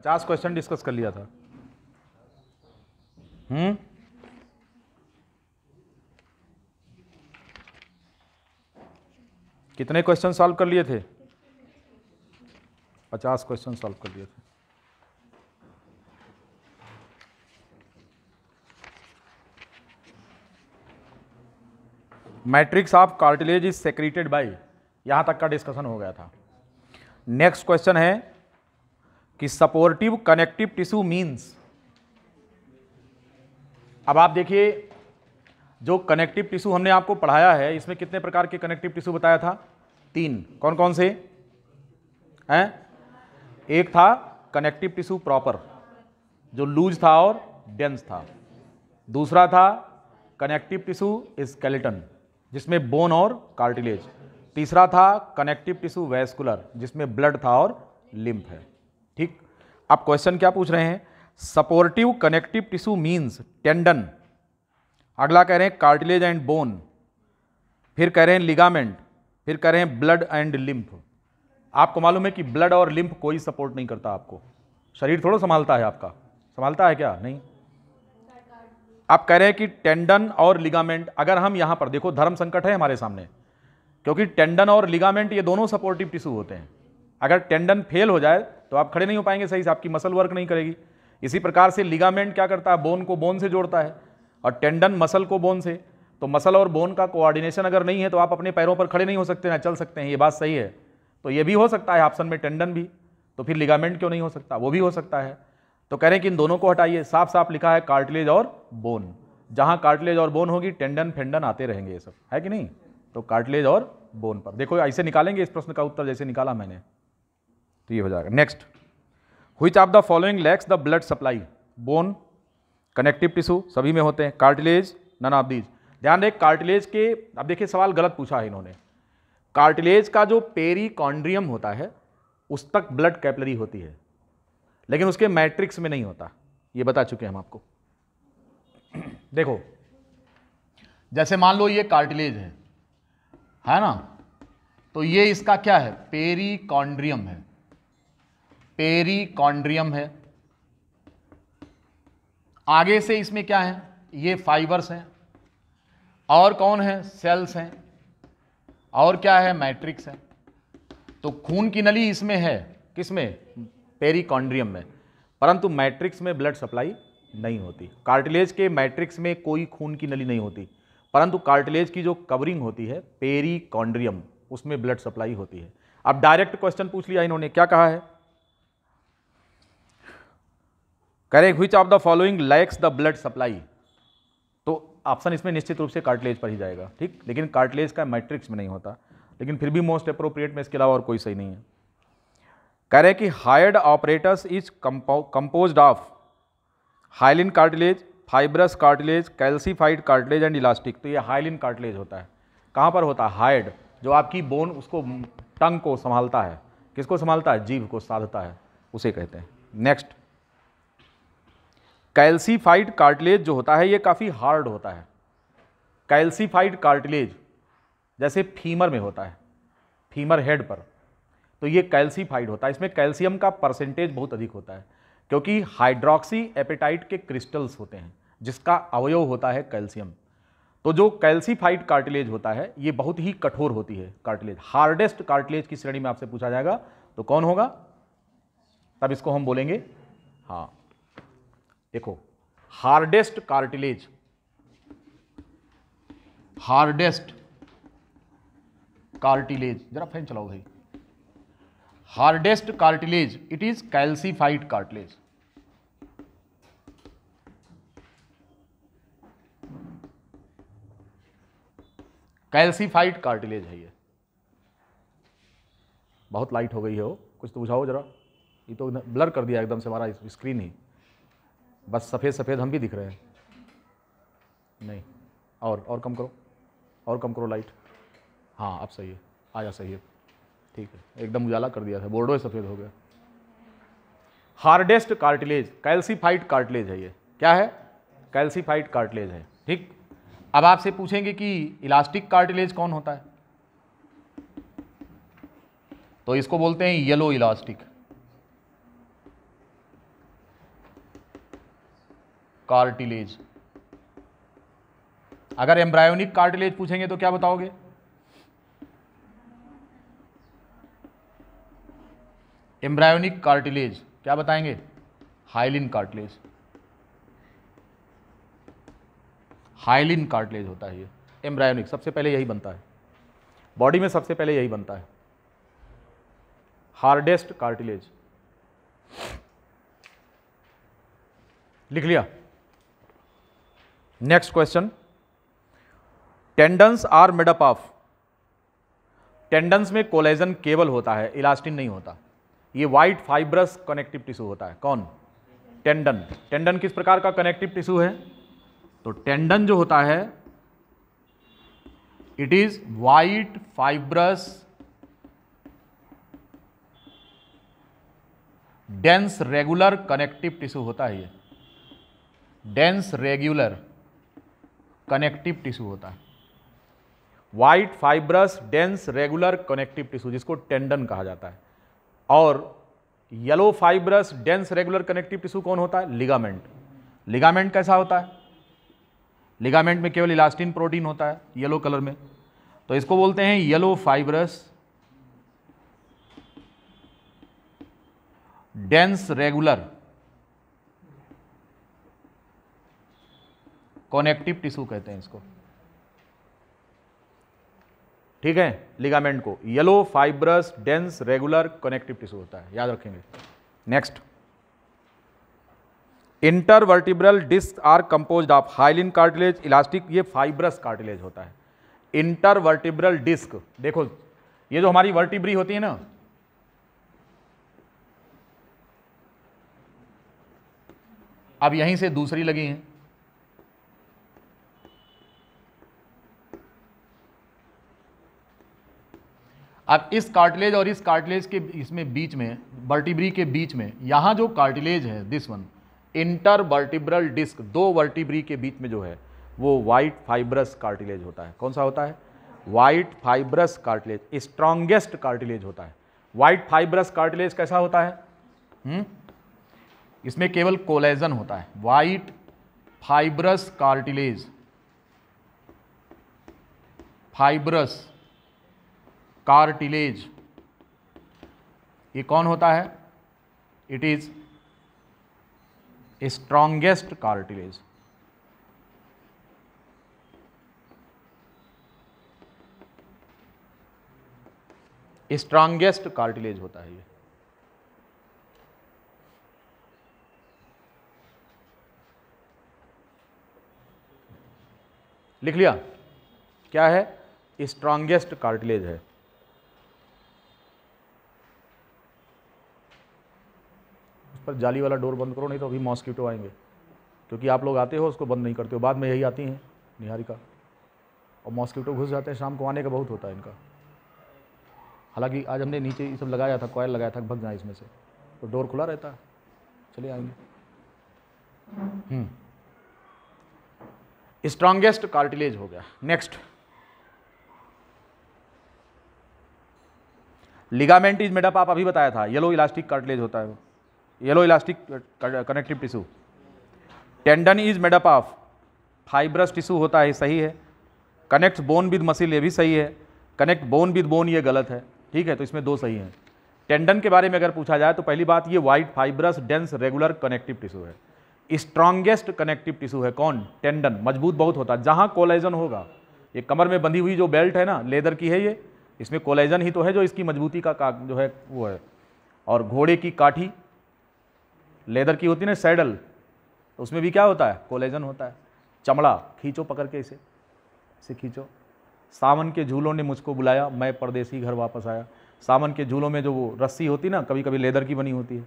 पचास question discuss कर लिया था हम्म कितने क्वेश्चन सॉल्व कर लिए थे पचास क्वेश्चन सॉल्व कर लिए थे matrix of cartilage is secreted by यहां तक का डिस्कशन हो गया था नेक्स्ट क्वेश्चन है कि सपोर्टिव कनेक्टिव टिश्यू मीन्स अब आप देखिए जो कनेक्टिव टिश्यू हमने आपको पढ़ाया है इसमें कितने प्रकार के कनेक्टिव टिश्यू बताया था तीन कौन कौन से हैं एक था कनेक्टिव टिश्यू प्रॉपर जो लूज था और डेंस था दूसरा था कनेक्टिव टिश्यू स्केलेटन जिसमें बोन और कार्टिलेज तीसरा था कनेक्टिव टिश्यू वेस्कुलर जिसमें ब्लड था और लिम्फ है ठीक आप क्वेश्चन क्या पूछ रहे हैं supportive connective tissue means tendon अगला कह रहे हैं कार्टिलेज एंड बोन फिर कह रहे हैं लिगामेंट फिर कह रहे हैं ब्लड एंड लिम्फ आपको मालूम है कि ब्लड और लिम्फ कोई सपोर्ट नहीं करता आपको शरीर थोड़ा संभालता है आपका संभालता है क्या नहीं आप कह रहे हैं कि टेंडन और लिगामेंट अगर हम यहां पर देखो धर्म संकट है हमारे सामने क्योंकि टेंडन और लिगामेंट ये दोनों सपोर्टिव टिश्यू होते हैं अगर टेंडन फेल हो जाए तो आप खड़े नहीं हो पाएंगे सही से आपकी मसल वर्क नहीं करेगी इसी प्रकार से लिगामेंट क्या करता है बोन को बोन से जोड़ता है और टेंडन मसल को बोन से तो मसल और बोन का कोऑर्डिनेशन अगर नहीं है तो आप अपने पैरों पर खड़े नहीं हो सकते ना चल सकते हैं ये बात सही है तो ये भी हो सकता है ऑप्शन में टेंडन भी तो फिर लिगामेंट क्यों नहीं हो सकता वो भी हो सकता है तो कह रहे हैं कि इन दोनों को हटाइए साफ साफ लिखा है कार्टिलेज और बोन जहाँ कार्टिलेज और बोन होगी टेंडन फेंडन आते रहेंगे ये सब है कि नहीं तो कार्टिलेज और बोन पर देखो ऐसे निकालेंगे इस प्रश्न का उत्तर जैसे निकाला मैंने तो ये हो जाएगा नेक्स्ट हुई of the following lacks the blood supply bone connective tissue सभी में होते हैं कार्टिलेज नन ऑफ दीज ध्यान रहे कार्टिलेज के अब देखिए सवाल गलत पूछा है इन्होंने कार्टिलेज का जो पेरिकॉन्ड्रियम होता है उस तक ब्लड कैपलरी होती है लेकिन उसके मैट्रिक्स में नहीं होता ये बता चुके हैं हम आपको देखो जैसे मान लो ये कार्टिलेज है है ना तो ये इसका क्या है पेरिकॉन्ड्रियम है पेरीकॉन्ड्रियम है आगे से इसमें क्या है ये फाइबर्स हैं और कौन है सेल्स हैं और क्या है मैट्रिक्स है तो खून की नली इसमें है किसमें पेरीकॉन्ड्रियम में परंतु मैट्रिक्स में ब्लड सप्लाई नहीं होती कार्टिलेज के मैट्रिक्स में कोई खून की नली नहीं होती परंतु कार्टिलेज की जो कवरिंग होती है पेरीकॉन्ड्रियम उसमें ब्लड सप्लाई होती है अब डायरेक्ट क्वेश्चन पूछ लिया इन्होंने क्या कहा है करें which of the following lacks the blood supply तो ऑप्शन इसमें निश्चित रूप से कार्टिलेज पर ही जाएगा ठीक लेकिन कार्टिलेज का मैट्रिक्स में नहीं होता लेकिन फिर भी मोस्ट अप्रोप्रिएट में इसके अलावा और कोई सही नहीं है करें कि hired operators is compose of hyaline cartilage fibrous cartilage calcified cartilage and elastic तो ये हाइलिन कार्टिलेज होता है कहाँ पर होता है हाइड जो आपकी बोन उसको टंग को संभालता है किसको संभालता है जीव को साधता है उसे कहते हैं नेक्स्ट कैल्सीफाइड कार्टिलेज जो होता है ये काफ़ी हार्ड होता है कैल्सीफाइड कार्टिलेज जैसे फीमर में होता है फीमर हेड पर तो ये कैल्सीफाइड होता है इसमें कैल्शियम का परसेंटेज बहुत अधिक होता है क्योंकि हाइड्रोक्सी एपेटाइट के क्रिस्टल्स होते हैं जिसका अवयव होता है कैल्शियम तो जो कैल्सीफाइड कार्टिलेज होता है ये बहुत ही कठोर होती है कार्टिलेज हार्डेस्ट कार्टिलेज की श्रेणी में आपसे पूछा जाएगा तो कौन होगा तब इसको हम बोलेंगे हाँ देखो हार्डेस्ट कार्टिलेज हार्डेस्ट कार्टिलेज जरा फैन चलाओ भाई hardest cartilage it is calcified cartilage calcified cartilage है ये बहुत लाइट हो गई है वो कुछ तो बुझाओ जरा ये तो ब्लर कर दिया एकदम से हमारा स्क्रीन ही बस सफ़ेद सफ़ेद हम भी दिख रहे हैं नहीं और और कम करो और कम करो लाइट हाँ अब सही है आया सही है ठीक है एकदम उजाला कर दिया था बोर्डो सफ़ेद हो गया हार्डेस्ट कार्टिलेज कैल्सीफाइड कार्टिलेज है ये क्या है कैल्सीफाइड कार्टिलेज है ठीक अब आपसे पूछेंगे कि इलास्टिक कार्टिलेज कौन होता है तो इसको बोलते हैं येलो इलास्टिक कार्टिलेज अगर एम्ब्रायोनिक कार्टिलेज पूछेंगे तो क्या बताओगे एम्ब्रायोनिक कार्टिलेज क्या बताएंगे हाइलिन कार्टिलेज हाइलिन कार्टिलेज होता है ये एम्ब्रायोनिक सबसे पहले यही बनता है बॉडी में सबसे पहले यही बनता है हार्डेस्ट कार्टिलेज लिख लिया next question tendons are made up of tendons में कोलेजन केबल होता है इलास्टिन नहीं होता ये वाइट फाइब्रस कनेक्टिव टिश्यू होता है कौन टेंडन टेंडन किस प्रकार का कनेक्टिव टिश्यू है तो टेंडन जो होता है it is white fibrous dense regular connective tissue होता है ये डेंस रेगुलर कनेक्टिव टिश्यू होता है white fibrous dense regular connective tissue जिसको टेंडन कहा जाता है और yellow fibrous dense regular connective tissue कौन होता है लिगामेंट लिगामेंट कैसा होता है लिगामेंट में केवल इलास्टिन प्रोटीन होता है येलो कलर में तो इसको बोलते हैं yellow fibrous dense regular connective tissue कहते हैं इसको ठीक है लिगामेंट को yellow fibrous dense regular connective tissue होता है याद रखेंगे next intervertebral disc are compose of hyaline cartilage elastic ये फाइब्रस कार्टिलेज होता है इंटरवर्टिब्रल डिस्क देखो ये जो हमारी वर्टिब्री होती है ना अब यहीं से दूसरी लगी है अब इस कार्टिलेज और इस कार्टिलेज के इसमें बीच में वर्टिब्री के बीच में यहाँ जो कार्टिलेज है this one intervertebral disc दो वर्टिब्री के बीच में जो है वो वाइट फाइब्रस कार्टिलेज होता है कौन सा होता है white fibrous cartilage strongest cartilage होता है वाइट फाइब्रस कार्टिलेज कैसा होता है हुँ? हम्म? इसमें केवल कोलेजन होता है white fibrous cartilage fibrous cartilage ये कौन होता है it is strongest cartilage strongest cartilage होता है ये लिख लिया क्या है स्ट्रांगेस्ट कार्टिलेज है पर जाली वाला डोर बंद करो नहीं तो अभी मॉस्किटो आएंगे क्योंकि आप लोग आते हो उसको बंद नहीं करते हो बाद में यही आती हैं निहारिका और मॉस्किटो घुस जाते हैं शाम को आने का बहुत होता है इनका हालांकि आज हमने नीचे ये सब लगाया था कॉयल लगाया था भग जाए इसमें से तो डोर खुला रहता है चले आएंगे स्ट्रांगेस्ट हम्म। कार्टिलेज हो गया नेक्स्ट लिगामेंट इज मेडअप आप अभी बताया था येलो इलास्टिक कार्टिलेज होता है वो yellow elastic connective tissue tendon is made up of fibrous tissue होता है सही है कनेक्ट बोन विद मसिल ये भी सही है कनेक्ट बोन विद बोन ये गलत है ठीक है तो इसमें दो सही हैं टेंडन के बारे में अगर पूछा जाए तो पहली बात ये white fibrous dense regular connective tissue है स्ट्रांगेस्ट कनेक्टिव टिश्यू है कौन टेंडन मजबूत बहुत होता है जहाँ कोलाइजन होगा ये कमर में बंधी हुई जो बेल्ट है ना लेदर की है ये इसमें कोलाइजन ही तो है जो इसकी मजबूती का, का जो है वो है और घोड़े की काठी लेदर की होती है ना सैडल तो उसमें भी क्या होता है कोलेजन होता है चमड़ा खींचो पकड़ के इसे इसे खींचो सावन के झूलों ने मुझको बुलाया मैं परदेसी घर वापस आया सावन के झूलों में जो वो रस्सी होती ना कभी कभी लेदर की बनी होती है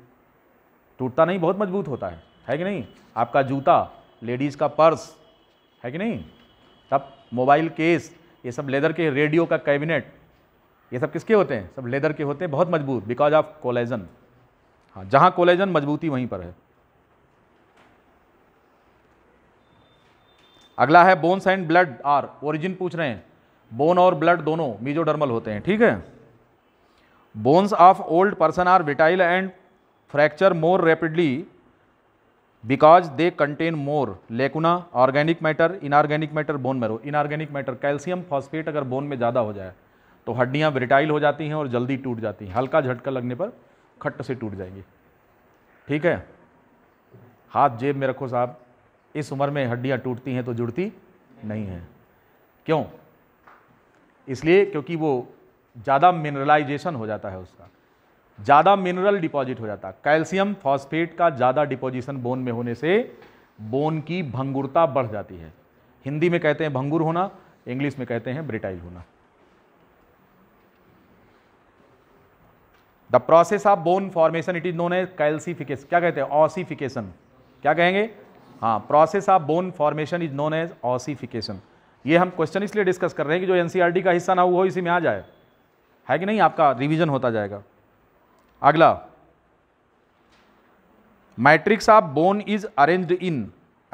टूटता नहीं बहुत मजबूत होता है है कि नहीं आपका जूता लेडीज़ का पर्स है कि नहीं तब मोबाइल केस ये सब लेदर के रेडियो का कैबिनेट ये सब किसके होते हैं सब लेदर के होते हैं बहुत मजबूत बिकॉज ऑफ कोलेजन हाँ जहाँ कोलेजन मजबूती वहीं पर है अगला है bones and blood are origin पूछ रहे हैं बोन और ब्लड दोनों मीजोडर्मल होते हैं ठीक है bones of old person are brittle and fracture more rapidly because they contain more lacuna organic matter inorganic matter bone marrow inorganic matter calcium phosphate अगर बोन में ज़्यादा हो जाए तो हड्डियाँ विटाइल हो जाती हैं और जल्दी टूट जाती हैं हल्का झटका लगने पर खट्ट से टूट जाएंगे ठीक है हाथ जेब में रखो साहब इस उम्र में हड्डियां टूटती हैं तो जुड़ती नहीं है क्यों इसलिए क्योंकि वो ज़्यादा मिनरलाइजेशन हो जाता है उसका ज़्यादा मिनरल डिपॉजिट हो जाता है कैल्शियम फॉस्फेट का ज़्यादा डिपोजिशन बोन में होने से बोन की भंगुरता बढ़ जाती है हिंदी में कहते हैं भंगुर होना इंग्लिश में कहते हैं ब्रिटाइल होना the process of bone formation it is known as calcification क्या कहते हैं ऑसिफिकेशन क्या कहेंगे हाँ process of bone formation is known as ossification ये हम क्वेश्चन इसलिए डिस्कस कर रहे हैं कि जो एनसीईआरटी e का हिस्सा ना वो इसी में आ जाए है कि नहीं आपका रिवीजन होता जाएगा अगला matrix of bone is arrange in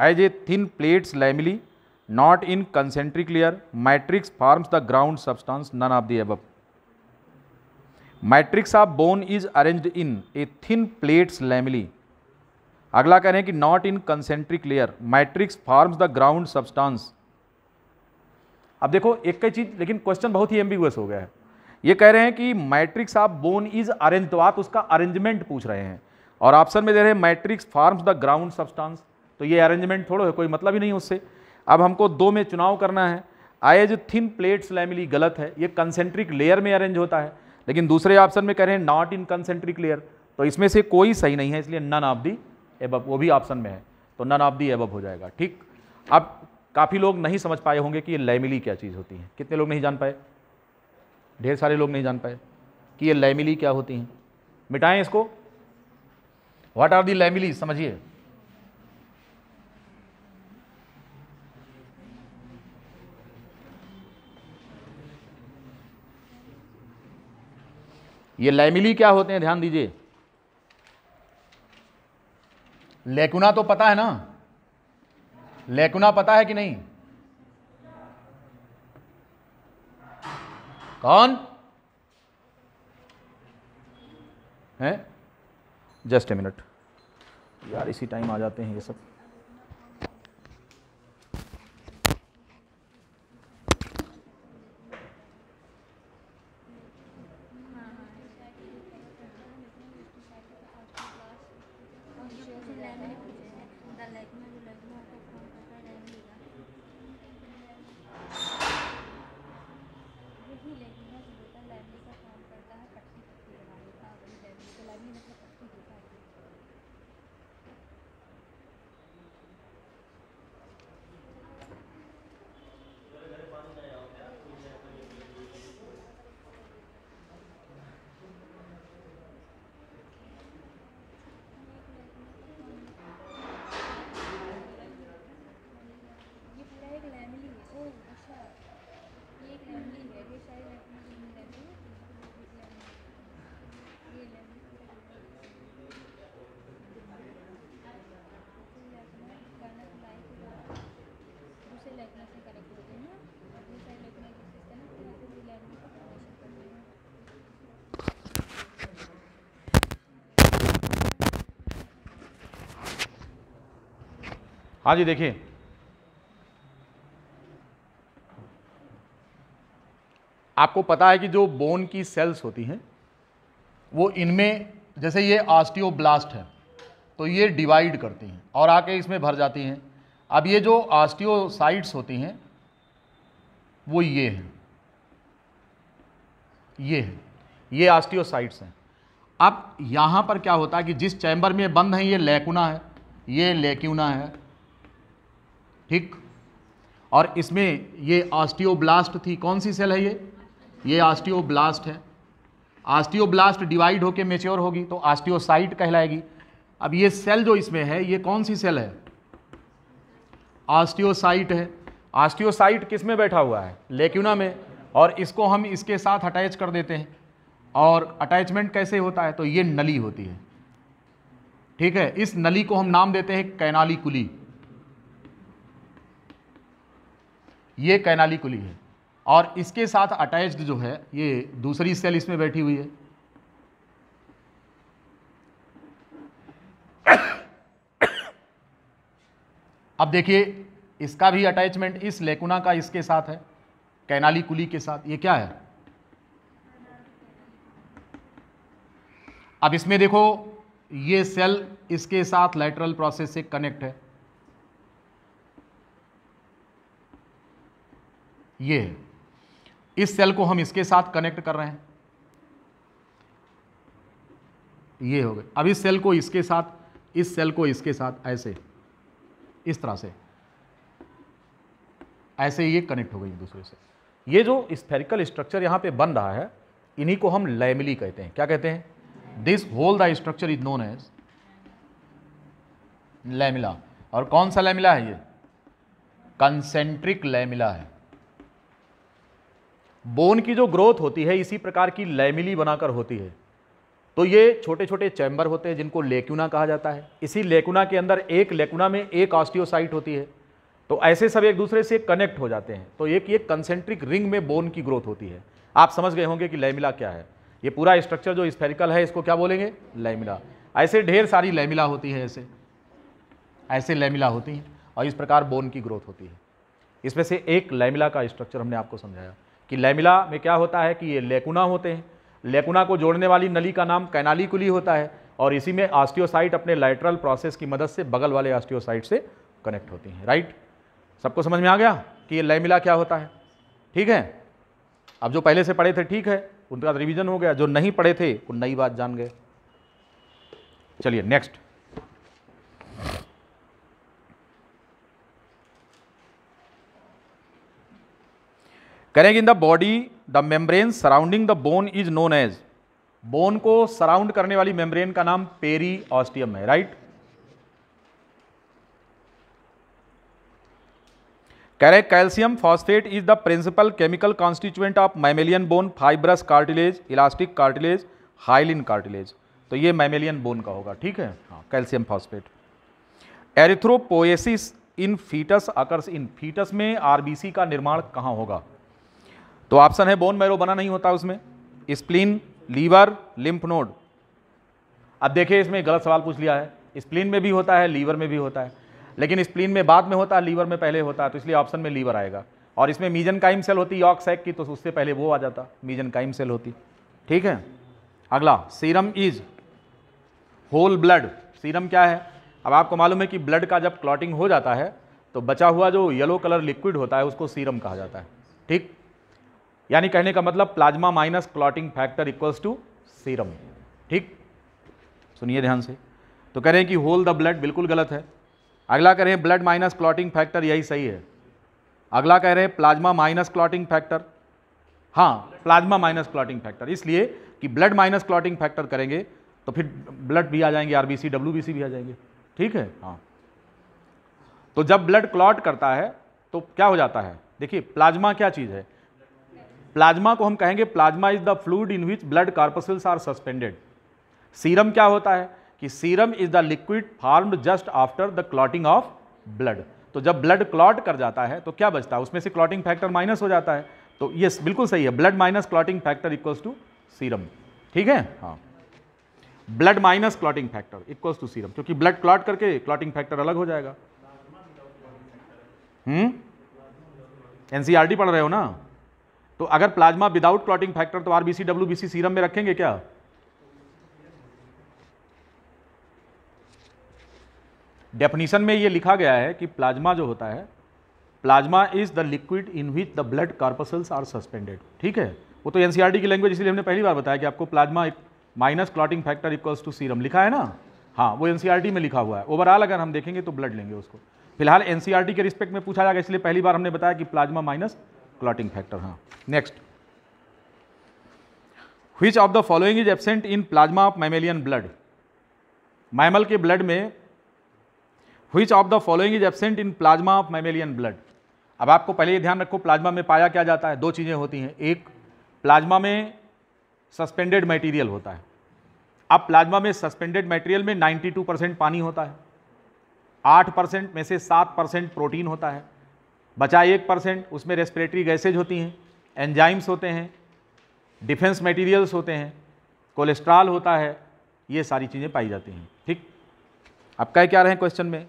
as a thin plates lamellae not in concentric layer matrix forms the ground substance none of the above matrix of bone is arranged in a thin plates lamellae अगला कह रहे हैं कि not in concentric layer matrix forms the ground substance अब देखो एक कई चीज लेकिन क्वेश्चन बहुत ही एम्बिगुअस हो गया है ये कह रहे हैं कि matrix of bone is arrange तो आप उसका अरेंजमेंट पूछ रहे हैं और ऑप्शन में दे रहे हैं matrix forms the ground substance तो ये अरेंजमेंट थोड़ा है कोई मतलब ही नहीं उससे अब हमको दो में चुनाव करना है आए जो थिन प्लेट्स लैमिली गलत है ये कंसेंट्रिक लेयर में अरेंज होता है लेकिन दूसरे ऑप्शन में कह रहे हैं नॉट इन कंसेंट्रिक लेयर तो इसमें से कोई सही नहीं है इसलिए नन ऑफ दी एब वो भी ऑप्शन में है तो नन ऑफ दी एबब हो जाएगा ठीक अब काफ़ी लोग नहीं समझ पाए होंगे कि ये लैमिली क्या चीज़ होती है कितने लोग नहीं जान पाए ढेर सारे लोग नहीं जान पाए कि ये लैमिली क्या होती हैं मिटाएं इसको व्हाट आर दी लैमिली समझिए ये लैमिली क्या होते हैं ध्यान दीजिए लेकुना तो पता है ना लेकुना पता है कि नहीं कौन है जस्ट ए मिनट यार इसी टाइम आ जाते हैं ये सब 那就来一个。हाँ जी देखिए आपको पता है कि जो बोन की सेल्स होती हैं वो इनमें जैसे ये आस्टियोब्लास्ट है तो ये डिवाइड करती हैं और आके इसमें भर जाती हैं अब ये जो आस्टियोसाइट्स होती हैं वो ये हैं ये हैं ये आस्टियोसाइट्स हैं अब यहाँ पर क्या होता है कि जिस चैम्बर में बंद हैं ये लेकुना है ये लेक्यूना है ठीक और इसमें ये ऑस्टियोब्लास्ट थी कौन सी सेल है ये ये ऑस्टियोब्लास्ट है ऑस्टियोब्लास्ट डिवाइड होके मेच्योर होगी तो ऑस्टियोसाइट कहलाएगी अब ये सेल जो इसमें है ये कौन सी सेल है ऑस्टियोसाइट है ऑस्टियोसाइट किस में बैठा हुआ है लेक्यूना में और इसको हम इसके साथ अटैच कर देते हैं और अटैचमेंट कैसे होता है तो ये नली होती है ठीक है इस नली को हम नाम देते हैं कैनाली कुली ये कैनाली कुली है और इसके साथ अटैच्ड जो है ये दूसरी सेल इसमें बैठी हुई है अब देखिए इसका भी अटैचमेंट इस लेकुना का इसके साथ है कैनाली कुली के साथ ये क्या है अब इसमें देखो ये सेल इसके साथ लेटरल प्रोसेस से कनेक्ट है ये है इस सेल को हम इसके साथ कनेक्ट कर रहे हैं ये हो गए अब इस सेल को इसके साथ इस सेल को इसके साथ ऐसे इस तरह से ऐसे ये कनेक्ट हो गई दूसरे से ये जो स्फेरिकल स्ट्रक्चर यहां पे बन रहा है इन्हीं को हम लैमिली कहते हैं क्या कहते हैं this whole the structure is known as lamella और कौन सा लैमिला है ये कंसेंट्रिक लैमिला है बोन की जो ग्रोथ होती है इसी प्रकार की लैमिली बनाकर होती है तो ये छोटे छोटे चैम्बर होते हैं जिनको लेकुना कहा जाता है इसी लेकुना के अंदर एक लेकुना में एक ऑस्टियोसाइट होती है तो ऐसे सब एक दूसरे से कनेक्ट हो जाते हैं तो एक ये कंसेंट्रिक रिंग में बोन की ग्रोथ होती है आप समझ गए होंगे कि लैमिला क्या है ये पूरा स्ट्रक्चर जो स्फेरिकल है इसको क्या बोलेंगे लैमिला ऐसे ढेर सारी लैमिला होती है ऐसे ऐसे लैमिला होती हैं और इस प्रकार बोन की ग्रोथ होती है इसमें से एक लैमिला का स्ट्रक्चर हमने आपको समझाया कि लेमिला में क्या होता है कि ये लेकुना होते हैं लेकुना को जोड़ने वाली नली का नाम कुली होता है और इसी में आस्टियोसाइट अपने लाइट्रल प्रोसेस की मदद से बगल वाले आस्टियोसाइट से कनेक्ट होती हैं राइट सबको समझ में आ गया कि ये लेमिला क्या होता है ठीक है अब जो पहले से पढ़े थे ठीक है उनका रिवीजन हो गया जो नहीं पढ़े थे वो नई बात जान गए चलिए नेक्स्ट करेंगे in the body the membrane surrounding the bone is known as bone को सराउंड करने वाली मेम्ब्रेन का नाम पेरी ऑस्टियम है राइट कह रहे calcium phosphate is the principal chemical constituent of mammalian bone fibrous cartilage elastic cartilage hyaline cartilage तो ये मैमेलियन बोन का होगा ठीक है हाँ calcium phosphate erythropoiesis in foetus occurs in foetus में आरबीसी का निर्माण कहाँ होगा तो ऑप्शन है बोन मैरो बना नहीं होता उसमें स्प्लीन लीवर लिम्फ नोड अब देखिए इसमें गलत सवाल पूछ लिया है स्प्लीन में भी होता है लीवर में भी होता है लेकिन स्प्लीन में बाद में होता है लीवर में पहले होता है तो इसलिए ऑप्शन में लीवर आएगा और इसमें मीजन काइम सेल होती यॉक सैक की तो उससे पहले वो आ जाता मीजन काइम सेल होती ठीक है अगला serum is whole blood serum क्या है अब आपको मालूम है कि ब्लड का जब क्लॉटिंग हो जाता है तो बचा हुआ जो येलो कलर लिक्विड होता है उसको सीरम कहा जाता है ठीक यानी कहने का मतलब plasma minus clotting factor equals to serum ठीक सुनिए ध्यान से तो कह रहे हैं कि होल द ब्लड बिल्कुल गलत है अगला कह रहे हैं ब्लड माइनस क्लॉटिंग फैक्टर यही सही है अगला कह रहे हैं प्लाज्मा माइनस क्लॉटिंग फैक्टर हाँ प्लाज्मा माइनस क्लॉटिंग फैक्टर इसलिए कि ब्लड माइनस क्लॉटिंग फैक्टर करेंगे तो फिर ब्लड भी आ जाएंगे आर बी भी आ जाएंगे ठीक है हाँ तो जब ब्लड क्लॉट करता है तो क्या हो जाता है देखिए प्लाज्मा क्या चीज़ है प्लाज्मा को हम कहेंगे plasma is the fluid in which blood corpuscles are suspended serum क्या होता है कि serum is the liquid formed just after the clotting of blood तो जब ब्लड क्लॉट कर जाता है तो क्या बचता है उसमें से क्लॉटिंग फैक्टर माइनस हो जाता है तो ये बिल्कुल सही है blood minus clotting factor equals to serum ठीक है हाँ blood minus clotting factor equals to serum क्योंकि ब्लड क्लॉट करके क्लॉटिंग फैक्टर अलग हो जाएगा हम्म? एनसीआरटी पढ़ रहे हो ना तो अगर प्लाज्मा विदाउट क्लॉटिंग फैक्टर तो आरबीसी डब्ल्यूबीसी सीरम में रखेंगे क्या डेफिनेशन में ये लिखा गया है कि प्लाज्मा जो होता है plasma is the liquid in which the blood corpuscles are suspended ठीक है वो तो एनसीआरटी e की लैंग्वेज इसलिए हमने पहली बार बताया कि आपको plasma minus clotting factor equals to serum लिखा है ना हाँ वो एनसीआरटी e में लिखा हुआ है ओवरऑल अगर हम देखेंगे तो ब्लड लेंगे उसको फिलहाल एनसीआर e के रिस्पेक्ट में पूछा जाएगा इसलिए पहली बार हमने बताया कि प्लाज्मा माइनस क्लॉटिंग फैक्टर हाँ next which of the following is absent in plasma of mammalian blood mammal के ब्लड में which of the following is absent in plasma of mammalian blood अब आपको पहले ये ध्यान रखो प्लाज्मा में पाया क्या जाता है दो चीज़ें होती हैं एक प्लाज्मा में सस्पेंडेड मटेरियल होता है अब प्लाज्मा में सस्पेंडेड मटेरियल में 92 परसेंट पानी होता है 8 परसेंट में से 7 परसेंट प्रोटीन होता है बचा एक परसेंट उसमें रेस्पिरेटरी गैसेज होती हैं एंजाइम्स होते हैं डिफेंस मटेरियल्स होते हैं कोलेस्ट्रॉल होता है ये सारी चीज़ें पाई जाती हैं ठीक अब कह क्या रहे हैं क्वेश्चन में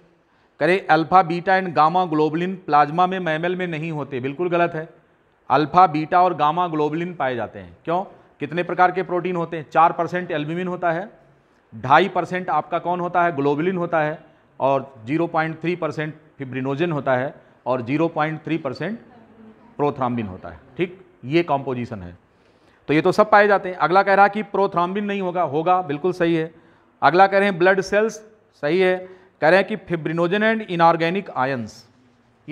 करें alpha beta and gamma globulin plasma में मैमल में नहीं होते बिल्कुल गलत है अल्फ़ा बीटा और गामा ग्लोबलिन पाए जाते हैं क्यों कितने प्रकार के प्रोटीन होते हैं चार परसेंट एल्ब्यूमिन होता है ढाई परसेंट आपका कौन होता है ग्लोबलिन होता है और zero point three percent fibrinogen होता है और 0.3 परसेंट प्रोथ्राम्बिन होता है ठीक ये कॉम्पोजिशन है तो ये तो सब पाए जाते हैं अगला कह रहा है कि प्रोथ्राम्बिन नहीं होगा होगा बिल्कुल सही है अगला कह रहे हैं ब्लड सेल्स सही है कह रहे हैं कि फिब्रिनोजन एंड इनऑर्गेनिक आयंस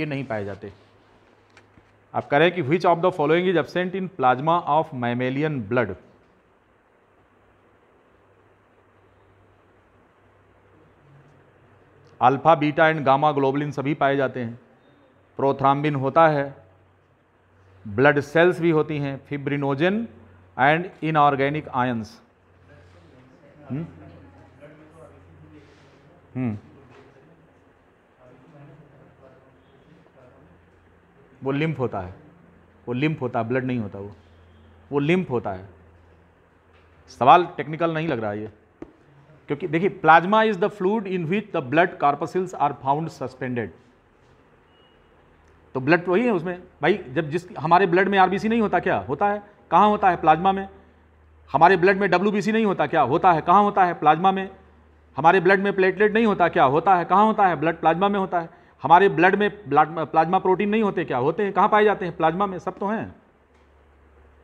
ये नहीं पाए जाते आप कह रहे हैं कि which of the following is absent in plasma of mammalian blood alpha beta and gamma globulin सभी पाए जाते हैं प्रोथ्राम्बिन होता है ब्लड सेल्स भी होती हैं fibrinogen and inorganic ions hmm? Hmm. वो लिम्फ होता है वो लिम्फ होता है ब्लड नहीं होता वो वो लिम्फ होता है सवाल टेक्निकल नहीं लग रहा है ये क्योंकि देखिए plasma is the fluid in which the blood corpuscles are found suspended तो ब्लड वही है उसमें भाई जब जिस हमारे ब्लड में आर नहीं होता क्या होता है कहाँ होता है प्लाज्मा में हमारे ब्लड में डब्ल्यू नहीं होता क्या होता है कहाँ होता है प्लाज्मा में हमारे ब्लड में प्लेटलेट नहीं होता क्या होता है कहाँ होता है ब्लड प्लाज्मा में होता है हमारे ब्लड में प्लाज्मा प्रोटीन नहीं होते क्या होते हैं कहाँ पाए जाते हैं प्लाज्मा में सब तो हैं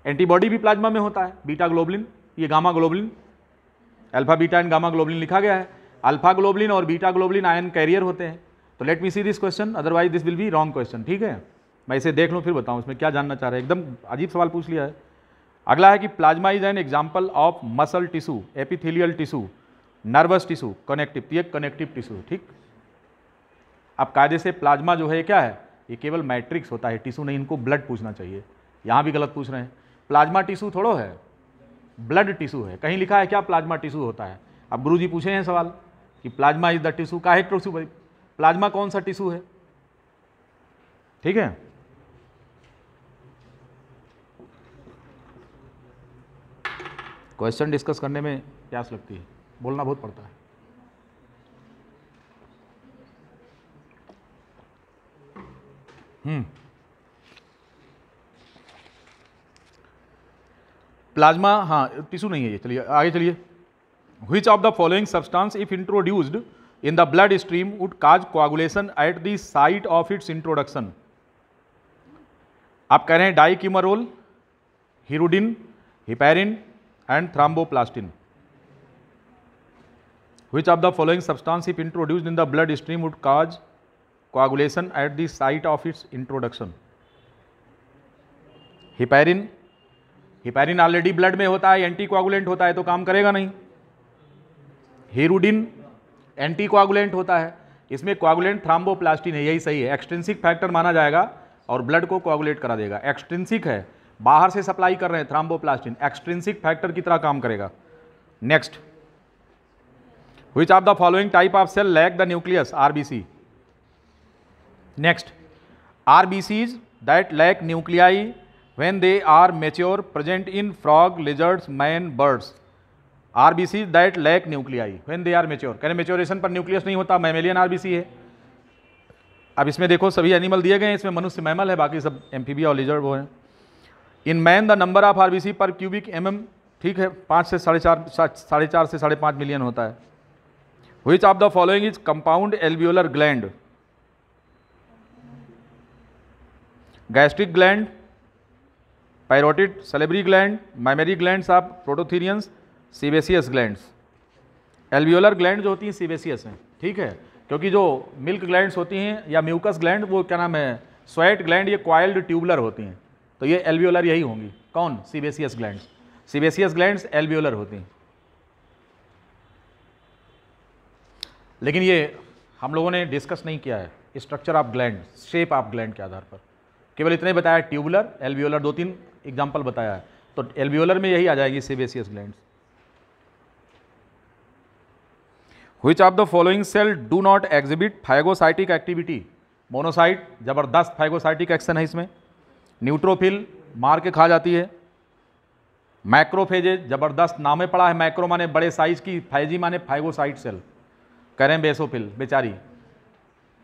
एंटीबॉडी भी प्लाज्मा में होता है बीटा ग्लोबलिन ये gamma globulin alpha beta and gamma globulin लिखा गया है अल्फा ग्लोबलिन और बीटा ग्लोबलिन आयन कैरियर होते हैं तो let me see this question otherwise this will be wrong question ठीक है मैं इसे देख लूँ फिर बताऊँ इसमें क्या जानना चाह रहे हैं एकदम अजीब सवाल पूछ लिया है अगला है कि plasma is an example of muscle tissue epithelial tissue nervous tissue connective ये कनेक्टिव टिशू ठीक अब कायदे से प्लाज्मा जो है क्या है ये केवल मैट्रिक्स होता है टिशू नहीं इनको ब्लड पूछना चाहिए यहाँ भी गलत पूछ रहे हैं प्लाज्मा टिशू थोड़ो है ब्लड टिशू है कहीं लिखा है क्या प्लाज्मा टिशू होता है अब गुरु पूछे हैं सवाल कि प्लाज्मा इज द टिशू का टिशू प्लाज्मा कौन सा टिश्यू है ठीक है क्वेश्चन डिस्कस करने में प्यास लगती है बोलना बहुत पड़ता है हम्म प्लाज्मा हाँ टिश्यू नहीं है ये चलिए आगे चलिए which of the following substance if introduced in the blood stream would cause coagulation at the site of its introduction आप कह रहे हैं dicoumarol hirudin heparin and thromboplastin which of the following substance if introduce in the blood stream would cause coagulation at the site of its introduction heparin heparin already blood में होता है anti coagulant होता है तो काम करेगा नहीं हिरोडिन anti coagulant होता है इसमें कोआगुलेंट थ्राम्बोप्लास्टिन है यही सही है एक्सटेंसिक फैक्टर माना जाएगा और ब्लड को कोआगुलेट करा देगा एक्सटेंसिक है बाहर से सप्लाई कर रहे हैं थ्राम्बोप्लास्टिन एक्सटेंसिक फैक्टर की तरह काम करेगा next which of the following type of cell lack the nucleus RBC next RBCs that lack nuclei when they are mature present in frog lizards man birds RBC that lack nuclei when they are mature कहने maturation पर nucleus नहीं होता mammalian RBC है अब इसमें देखो सभी animal दिए गए हैं इसमें मनुष्य मैमल है बाकी सब एम्फीबिया और लिजर्ड वो हैं in man the number of RBC पर क्यूबिक एमएम ठीक है पाँच से साढ़े चार साढ़े चार से साढ़े पाँच मिलियन होता है which of the following is compound alveolar gland gastric gland parotid salivary gland mammary gland of prototherians sebaceous glands alveolar gland जो होती हैं सीबेसियस हैं ठीक है क्योंकि जो मिल्क ग्लैंड्स होती हैं या म्यूकस ग्लैंड वो क्या नाम है स्वेट ग्लैंड ये क्वाइल्ड ट्यूबुलर होती हैं तो ये एल्वियोलर यही होंगी कौन sebaceous gland sebaceous glands alveolar होती हैं लेकिन ये हम लोगों ने डिस्कस नहीं किया है structure of gland shape of gland के आधार पर केवल इतने बताया ट्यूबुलर एल्वियोलर दो तीन एग्जाम्पल बताया है तो एल्वियोलर में यही आ जाएगी sebaceous glands which of the following cell do not exhibit phagocytic activity monocyte जबरदस्त फाइगोसाइटिक एक्शन है इसमें न्यूट्रोफिल मार के खा जाती है माइक्रोफेजेज जबरदस्त नाम में पड़ा है माइक्रो माने बड़े साइज की फाइजी माने फाइगोसाइट सेल करें बेसोफिल बेचारी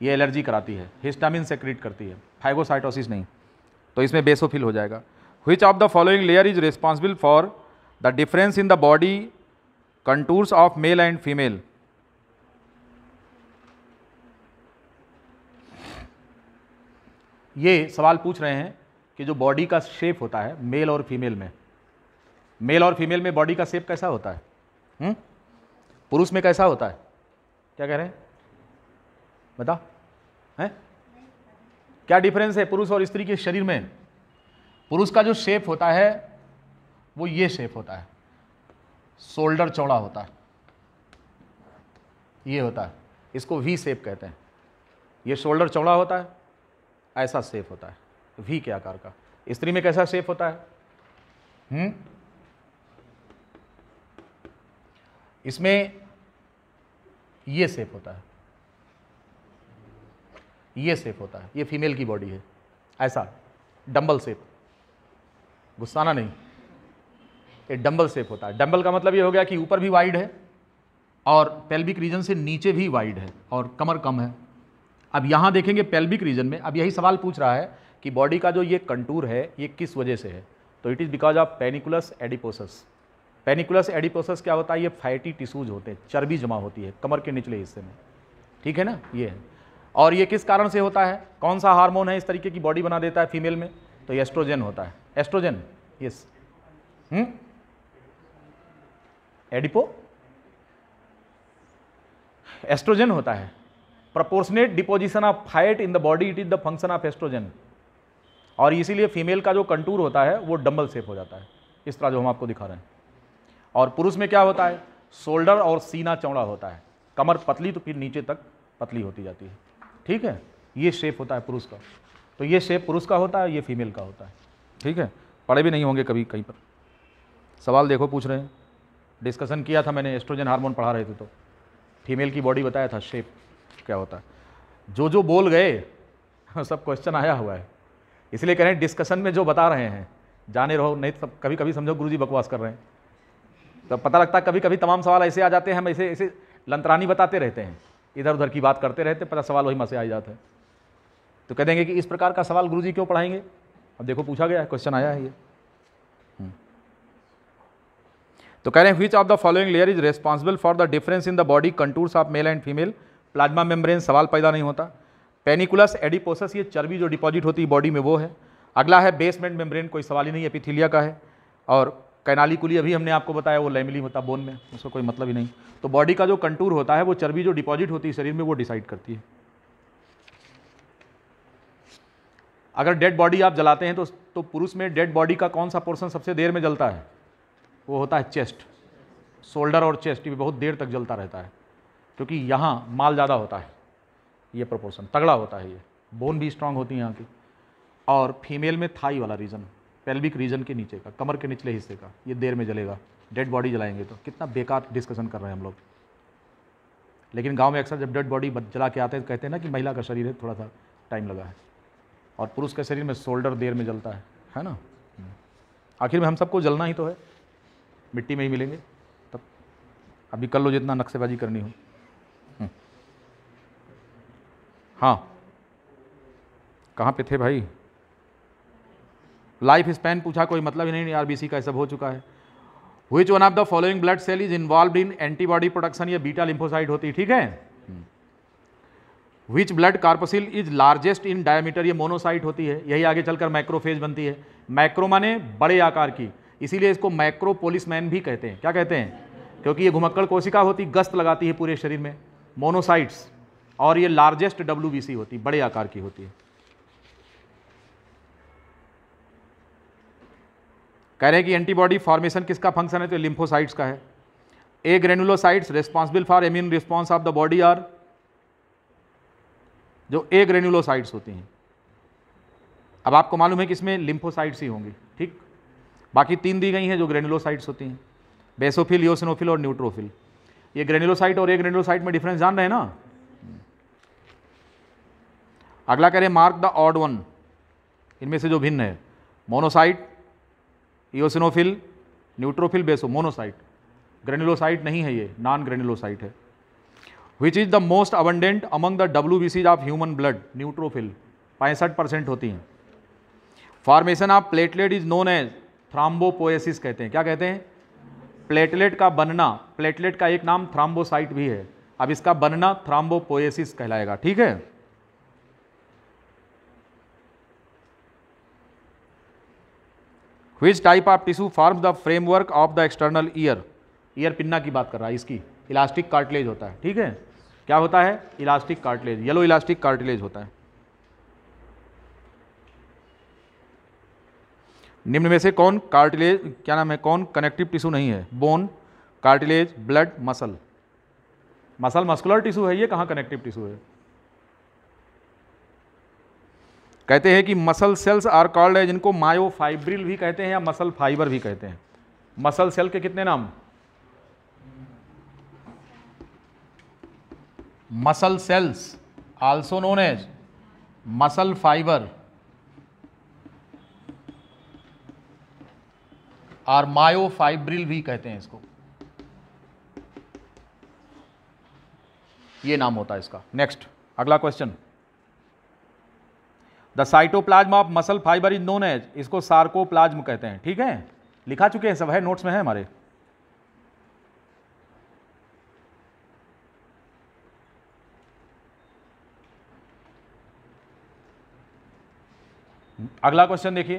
ये एलर्जी कराती है हिस्टामिन सेक्रेट करती है फाइगोसाइटोसिस नहीं तो इसमें बेसोफिल हो जाएगा which of the following layer is responsible for the difference in the body contours of male and female ये सवाल पूछ रहे हैं कि जो बॉडी का शेप होता है मेल और फीमेल में मेल और फीमेल में बॉडी का शेप कैसा होता है हुँ? हम्म? पुरुष में कैसा होता है क्या कह रहे हैं बता है क्या डिफरेंस है पुरुष और स्त्री के शरीर में पुरुष का जो शेप होता है वो ये शेप होता है शोल्डर चौड़ा होता है ये होता है इसको वी शेप कहते हैं ये शोल्डर चौड़ा होता है ऐसा सेप होता है वी के आकार का स्त्री में कैसा सेप होता है हुँ? हम्म? इसमें ये सेप होता है ये सेप होता है ये फीमेल की बॉडी है ऐसा डम्बल सेप गुस्साना नहीं ये डम्बल सेप होता है डम्बल का मतलब ये हो गया कि ऊपर भी वाइड है और पेल्विक रीजन से नीचे भी वाइड है और कमर कम है अब यहाँ देखेंगे पेल्विक रीजन में अब यही सवाल पूछ रहा है कि बॉडी का जो ये कंटूर है ये किस वजह से है तो it is because of panniculus adiposus panniculus adiposus क्या होता है ये फैटी टिश्यूज होते हैं चर्बी जमा होती है कमर के निचले हिस्से में ठीक है ना ये है और ये किस कारण से होता है कौन सा हार्मोन है इस तरीके की बॉडी बना देता है फीमेल में तो एस्ट्रोजन होता है एस्ट्रोजन यस एडिपो एस्ट्रोजन होता है proportionate deposition of fat in the body it is the function of oestrogen और इसीलिए फीमेल का जो कंटूर होता है वो डम्बल सेप हो जाता है इस तरह जो हम आपको दिखा रहे हैं और पुरुष में क्या होता है शोल्डर और सीना चौड़ा होता है कमर पतली तो फिर नीचे तक पतली होती जाती है ठीक है ये शेप होता है पुरुष का तो ये शेप पुरुष का होता है ये फीमेल का होता है ठीक है पढ़े भी नहीं होंगे कभी कहीं पर सवाल देखो पूछ रहे हैं डिस्कशन किया था मैंने एस्ट्रोजन हार्मोन पढ़ा रहे थे तो फीमेल की बॉडी बताया था शेप क्या होता है जो जो बोल गए सब क्वेश्चन आया हुआ है इसलिए कह रहे हैं डिस्कशन में जो बता रहे हैं जाने रहो नहीं सब तो कभी कभी समझो जी बकवास कर रहे हैं तो पता लगता है कभी कभी तमाम सवाल ऐसे आ जाते हैं हम ऐसे ऐसे लंतरानी बताते रहते हैं इधर उधर की बात करते रहते पता सवाल वही मसे आ जाते हैं तो कह देंगे कि इस प्रकार का सवाल गुरुजी क्यों पढ़ाएंगे अब देखो पूछा गया है क्वेश्चन आया है ये हम्म। तो कह रहे हैं which of the following layer is responsible for the difference in the body contours of male and female plasma membrane सवाल पैदा नहीं होता पेनिकुलस एडिपोसस ये चर्बी जो डिपॉजिट होती है बॉडी में वो है अगला है बेसमेंट मेम्ब्रेन कोई सवाल ही नहीं एपिथीलिया का है और कैनाली कुली अभी हमने आपको बताया वो लेमिली होता बोन में उसका कोई मतलब ही नहीं तो बॉडी का जो कंटूर होता है वो चर्बी जो डिपॉजिट होती है शरीर में वो डिसाइड करती है अगर डेड बॉडी आप जलाते हैं तो तो पुरुष में डेड बॉडी का कौन सा पोर्सन सबसे देर में जलता है वो होता है चेस्ट शोल्डर और चेस्ट ये बहुत देर तक जलता रहता है क्योंकि यहाँ माल ज़्यादा होता है ये प्रोपोर्शन तगड़ा होता है ये बोन भी स्ट्रांग होती है यहाँ की और फीमेल में थाई वाला रीजन पेल्विक रीजन के नीचे का कमर के निचले हिस्से का ये देर में जलेगा डेड बॉडी जलाएंगे तो कितना बेकार डिस्कशन कर रहे हैं हम लोग लेकिन गांव में अक्सर जब डेड बॉडी जला के आते हैं तो कहते हैं ना कि महिला का शरीर है थोड़ा सा टाइम लगा है और पुरुष के शरीर में शोल्डर देर में जलता है है ना हम्म। आखिर में हम सबको जलना ही तो है मिट्टी में ही मिलेंगे तब अभी कर लो जितना नक्शेबाजी करनी हो हाँ कहाँ पे थे भाई लाइफ स्पैन पूछा कोई मतलब ही नहीं आरबीसी का सब हो चुका है which one of the following blood cell is involve in antibody production या बीटा लिम्फोसाइड होती ठीक है which blood corpuscle is largest in diameter या मोनोसाइट होती है यही आगे चलकर माइक्रोफेज बनती है माइक्रो माने बड़े आकार की इसीलिए इसको माइक्रोपोलिसमैन भी कहते हैं क्या कहते हैं क्योंकि ये घुमक्कड़ कोशिका होती गश्त लगाती है पूरे शरीर में मोनोसाइट्स और ये लार्जेस्ट डब्ल्यू होती है बड़े आकार की होती है कह रहे हैं कि एंटीबॉडी फॉर्मेशन किसका फंक्शन है तो लिम्फोसाइट्स का है agranulocytes responsible for immune response of the body are जो ए ग्रेनुलोसाइट्स होती हैं अब आपको मालूम है कि इसमें लिम्फोसाइट्स ही होंगी ठीक बाकी तीन दी गई हैं जो ग्रेनुलोसाइट्स होती हैं बेसोफिल योसिनोफिल और न्यूट्रोफिल ये ग्रेनुलोसाइट और ए ग्रेनुलोसाइट में डिफरेंस जान रहे हैं ना अगला करें मार्क द ऑड वन इनमें से जो भिन्न है मोनोसाइट इोसिनोफिल न्यूट्रोफिल बेसो मोनोसाइट ग्रेनुलोसाइट नहीं है ये नॉन ग्रेनुलोसाइट है which is the most abundant among the W B Cs of human blood neutrophil पैंसठ परसेंट होती हैं formation of platelet is known as thrombopoiesis कहते हैं क्या कहते हैं प्लेटलेट का बनना प्लेटलेट का एक नाम थ्राम्बोसाइट भी है अब इसका बनना थ्राम्बोपोएसिस कहलाएगा ठीक है which type of tissue form the framework of the external ear ear pinna की बात कर रहा है इसकी इलास्टिक कार्टिलेज होता है ठीक है क्या होता है elastic cartilage yellow elastic cartilage होता है निम्न में से कौन कार्टिलेज क्या नाम है कौन कनेक्टिव टिश्यू नहीं है bone cartilage blood muscle muscle muscular tissue है ये कहाँ कनेक्टिव टिश्यू है कहते हैं कि मसल सेल्स आर कॉल्ड है जिनको मायोफाइब्रिल भी कहते हैं या मसल फाइबर भी कहते हैं मसल सेल के कितने नाम muscle cells also known as muscle fibre और मायोफाइब्रिल भी कहते हैं इसको ये नाम होता है इसका नेक्स्ट अगला question the cytoplasm of muscle fibre is known as इसको सार्कोप्लाज्म कहते हैं ठीक है लिखा चुके हैं सब है नोट्स में है हमारे अगला क्वेश्चन देखिए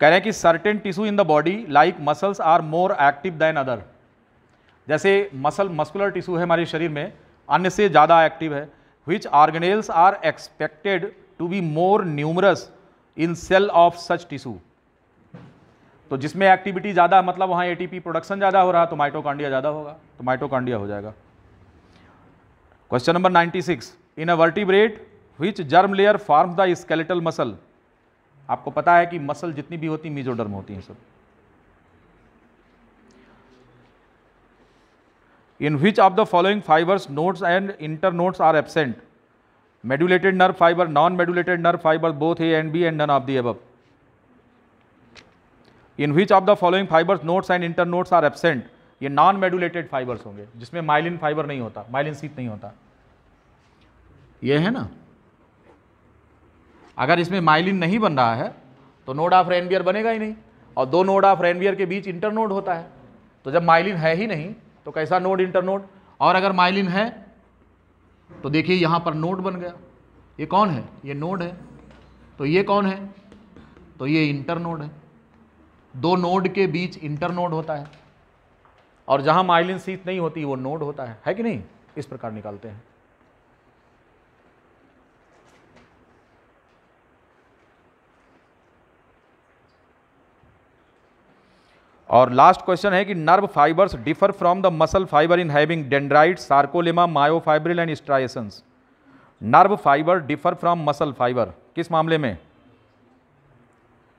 कह रहे हैं कि certain tissue in the body like muscles are more active than other जैसे मसल मस्कुलर टिश्यू है हमारे शरीर में अन्य से ज़्यादा एक्टिव है which organelles are expected to be more numerous in cell of such tissue तो जिसमें एक्टिविटी ज़्यादा मतलब वहां एटीपी प्रोडक्शन ज़्यादा हो रहा तो माइटोकांडिया ज़्यादा होगा तो माइटोकांडिया हो जाएगा question number 96 in a vertebrate which germ layer form the skeletal muscle आपको पता है कि मसल जितनी भी होती मीजोडर्म होती हैं सब in which of the following fibres nodes and internodes are absent medullated nerve fibre non medullated nerve fibre both A and B and none of the अब in which of the following fibres nodes and internodes are absent ये non medullated fibres होंगे जिसमें myelin fibre नहीं होता myelin seat नहीं होता ये है ना अगर इसमें माइलिन नहीं बन रहा है तो नोड ऑफ रेनबियर बनेगा ही नहीं और दो नोड ऑफ रेनबियर के बीच इंटर नोड होता है तो जब माइलिन है ही नहीं तो कैसा नोड इंटर नोड और अगर माइलिन है तो देखिए यहाँ पर नोड बन गया ये कौन है ये नोड है तो ये कौन है तो ये इंटर नोड है दो नोड के बीच इंटर नोड होता है और जहाँ माइलिन सीट नहीं होती वो नोड होता है है कि नहीं इस प्रकार निकालते हैं और लास्ट क्वेश्चन है कि nerve fibres differ from the muscle fibre in having dendrite sarcolemma myofibril and striations nerve fibre differ from muscle fibre किस मामले में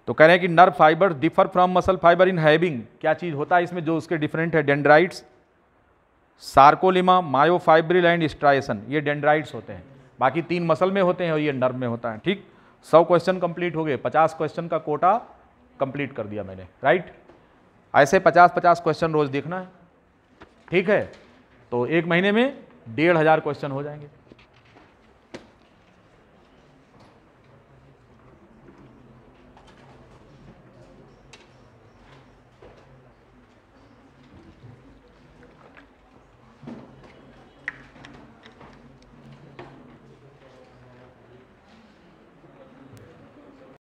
तो कह रहे हैं कि nerve fibre differ from muscle fibre in having क्या चीज़ होता है इसमें जो उसके डिफरेंट है dendrites sarcolemma myofibril and striation ये डेंड्राइट्स होते हैं बाकी तीन मसल में होते हैं और ये नर्व में होता है ठीक सौ क्वेश्चन कंप्लीट हो गए पचास क्वेश्चन का कोटा कंप्लीट कर दिया मैंने राइट ऐसे पचास पचास क्वेश्चन रोज़ देखना है ठीक है तो एक महीने में डेढ़ हज़ार क्वेश्चन हो जाएंगे